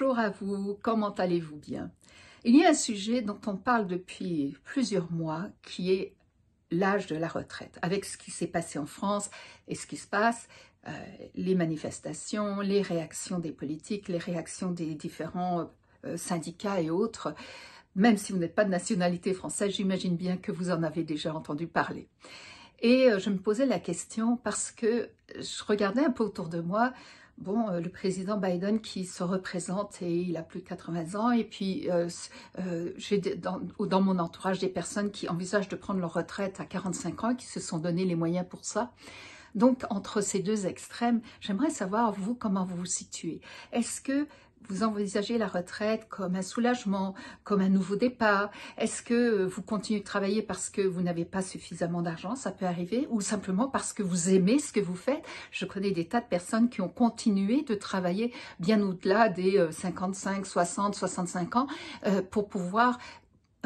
Bonjour à vous, comment allez-vous bien Il y a un sujet dont on parle depuis plusieurs mois qui est l'âge de la retraite. Avec ce qui s'est passé en France et ce qui se passe, euh, les manifestations, les réactions des politiques, les réactions des différents euh, syndicats et autres, même si vous n'êtes pas de nationalité française, j'imagine bien que vous en avez déjà entendu parler. Et euh, je me posais la question parce que je regardais un peu autour de moi, bon, euh, le président Biden qui se représente et il a plus de 80 ans. Et puis, euh, euh, j'ai dans, dans, mon entourage des personnes qui envisagent de prendre leur retraite à 45 ans et qui se sont donné les moyens pour ça. Donc, entre ces deux extrêmes, j'aimerais savoir, vous, comment vous vous situez. Est-ce que vous envisagez la retraite comme un soulagement, comme un nouveau départ Est-ce que vous continuez de travailler parce que vous n'avez pas suffisamment d'argent Ça peut arriver. Ou simplement parce que vous aimez ce que vous faites Je connais des tas de personnes qui ont continué de travailler bien au-delà des 55, 60, 65 ans euh, pour pouvoir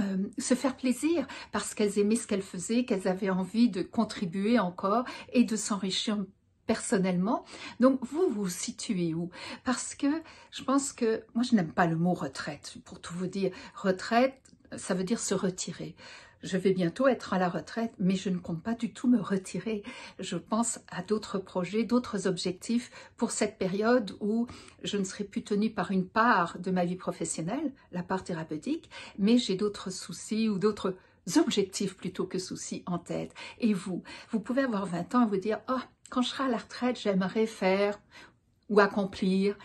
euh, se faire plaisir parce qu'elles aimaient ce qu'elles faisaient, qu'elles avaient envie de contribuer encore et de s'enrichir personnellement. Donc, vous vous situez où Parce que je pense que, moi, je n'aime pas le mot retraite. Pour tout vous dire, retraite, ça veut dire se retirer. Je vais bientôt être à la retraite, mais je ne compte pas du tout me retirer. Je pense à d'autres projets, d'autres objectifs pour cette période où je ne serai plus tenue par une part de ma vie professionnelle, la part thérapeutique, mais j'ai d'autres soucis ou d'autres objectifs plutôt que soucis en tête. Et vous, vous pouvez avoir 20 ans et vous dire, oh, quand je serai à la retraite, j'aimerais faire ou accomplir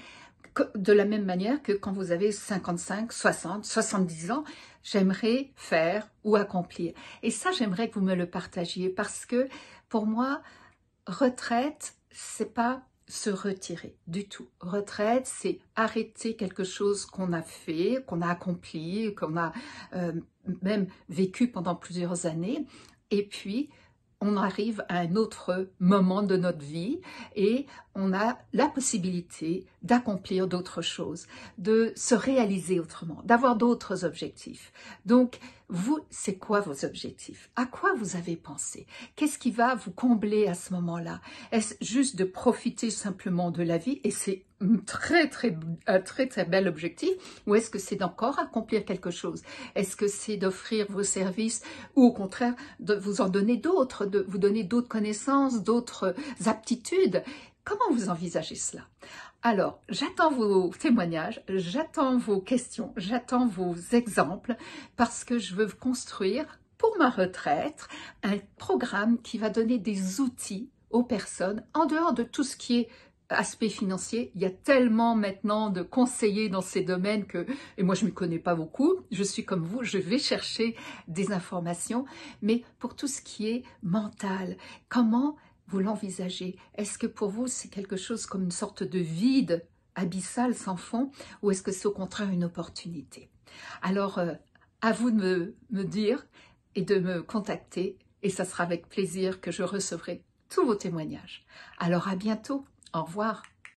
de la même manière que quand vous avez 55, 60, 70 ans, j'aimerais faire ou accomplir. Et ça, j'aimerais que vous me le partagiez parce que pour moi, retraite, c'est pas se retirer du tout. Retraite, c'est arrêter quelque chose qu'on a fait, qu'on a accompli, qu'on a euh, même vécu pendant plusieurs années, et puis on arrive à un autre moment de notre vie et on a la possibilité d'accomplir d'autres choses, de se réaliser autrement, d'avoir d'autres objectifs. Donc, vous, c'est quoi vos objectifs À quoi vous avez pensé Qu'est-ce qui va vous combler à ce moment-là Est-ce juste de profiter simplement de la vie et c'est très très euh, très très bel objectif ou est-ce que c'est d'encore accomplir quelque chose Est-ce que c'est d'offrir vos services ou au contraire de vous en donner d'autres, de vous donner d'autres connaissances, d'autres aptitudes Comment vous envisagez cela alors, j'attends vos témoignages, j'attends vos questions, j'attends vos exemples parce que je veux construire pour ma retraite un programme qui va donner des outils aux personnes en dehors de tout ce qui est aspect financier, il y a tellement maintenant de conseillers dans ces domaines que, et moi je ne m'y connais pas beaucoup, je suis comme vous, je vais chercher des informations, mais pour tout ce qui est mental, comment vous l'envisagez Est-ce que pour vous c'est quelque chose comme une sorte de vide abyssal sans fond ou est-ce que c'est au contraire une opportunité Alors, euh, à vous de me, me dire et de me contacter et ça sera avec plaisir que je recevrai tous vos témoignages. Alors à bientôt au revoir.